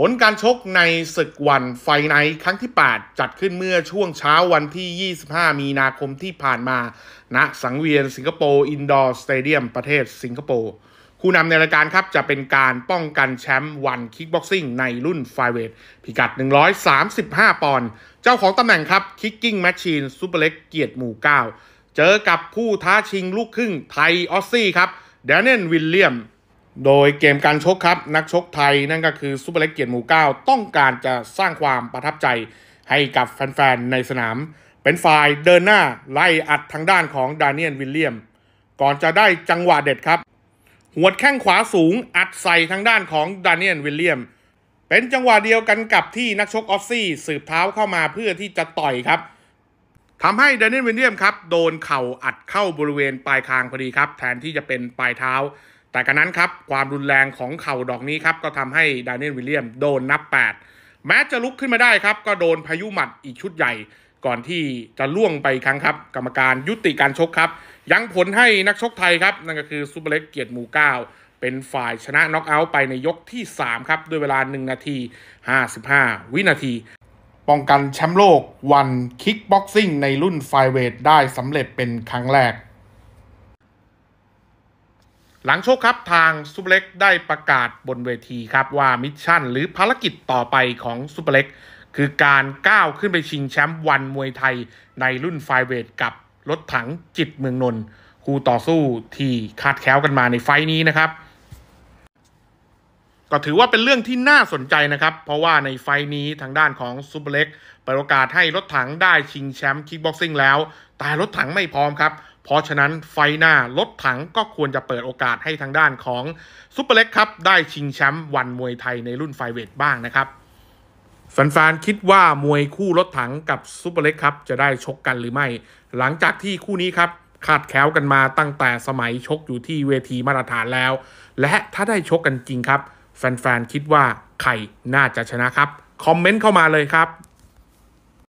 ผลการชกในศึกวันไฟไนท์ครั้งที่ 8 จัดขึ้นเมื่อช่วงเช้าวันที่ 25 มีนาคมที่ผ่านมาณนะสังเวียนสิงคโปร์อินดอร์สเตเดียม ประเทศสิงคโปร์คู่นำในรายการครับ จะเป็นการป้องกันแชมป์วันคิกบ็อกซิ่งในรุ่นไฟเวทพิกัด 135 ปอนด์เจ้าของตำแหน่งครับคิกกิ้งแมชชีนซูเปอร์เล็กเกียรติหมู่ 9 เจอกับผู้ท้าชิงลูกครึ่งไทยออสซี่ครับแดเนีวิลเลียมโดยเกมการชกครับ นักชกไทยนั่นก็คือซูเปอร์เล็กเกียรติหมู่เก้าต้องการจะสร้างความประทับใจ ให้กับแฟนๆในสนาม เป็นฝ่ายเดินหน้า ไล่อัดทางด้านของดานิเอลวิลเลียมก่อนจะได้จังหวะเด็ดครับหัวแข้งขวาสูง อัดใส่ทางด้านของดานิเอลวิลเลียมเป็นจังหวะเดียวกันกับที่นักชกออฟซี่ สืบเท้าเข้ามาเพื่อที่จะต่อยครับทำให้ดานิเอลวิลเลียมครับโดนเข่าอัดเข้าบริเวณปลายคางพอดีครับ แทนที่จะเป็นปลายเท้าแต่กันนั้นครับ ความรุนแรงของเข่าดอกนี้ครับ ก็ทำให้ดานิเอลวิลเลียมโดนนับ 8 แม้จะลุกขึ้นมาได้ครับ ก็โดนพายุหมัดอีกชุดใหญ่ ก่อนที่จะล่วงไปครั้งครับ กรรมการยุติการชกครับ ยังผลให้นักชกไทยครับ นั่นก็คือซูเปอร์เล็กเกียรติหมู่9เป็นฝ่ายชนะน็อกเอาท์ไปในยกที่ 3 ครับ ด้วยเวลา 1 นาที 55 วินาทีป้องกันแชมป์โลกวันคิกบ็อกซิ่งในรุ่นไฟเวทได้สำเร็จเป็นครั้งแรกหลังโชคครับทางซูเปอร์เล็กได้ประกาศบนเวทีครับว่ามิชชั่นหรือภารกิจต่อไปของซูเปอร์เล็กคือการก้าวขึ้นไปชิงแชมป์วันมวยไทยในรุ่นไฟเวทกับรถถังจิตเมืองนนท์คู่ต่อสู้ที่คาดแคล้วกันมาในไฟนี้นะครับ ก็ถือว่าเป็นเรื่องที่น่าสนใจนะครับ เพราะว่าในไฟนี้ทางด้านของซูเปอร์เล็กเปิดโอกาสให้รถถังได้ชิงแชมป์คิกบ็อกซิ่งแล้ว แต่รถถังไม่พร้อมครับเพราะฉะนั้นไฟหน้ารถถังก็ควรจะเปิดโอกาสให้ทางด้านของซุปเปอร์เล็กครับได้ชิงแชมป์วันมวยไทยในรุ่นไฟเวทบ้างนะครับ แฟนๆคิดว่ามวยคู่รถถังกับซุปเปอร์เล็กครับจะได้ชกกันหรือไม่ หลังจากที่คู่นี้ครับ ขาดแคล้วกันมาตั้งแต่สมัยชกอยู่ที่เวทีมาตรฐานแล้ว และถ้าได้ชกกันจริงครับ แฟนๆคิดว่าใครน่าจะชนะครับคอมเมนต์เข้ามาเลยครับ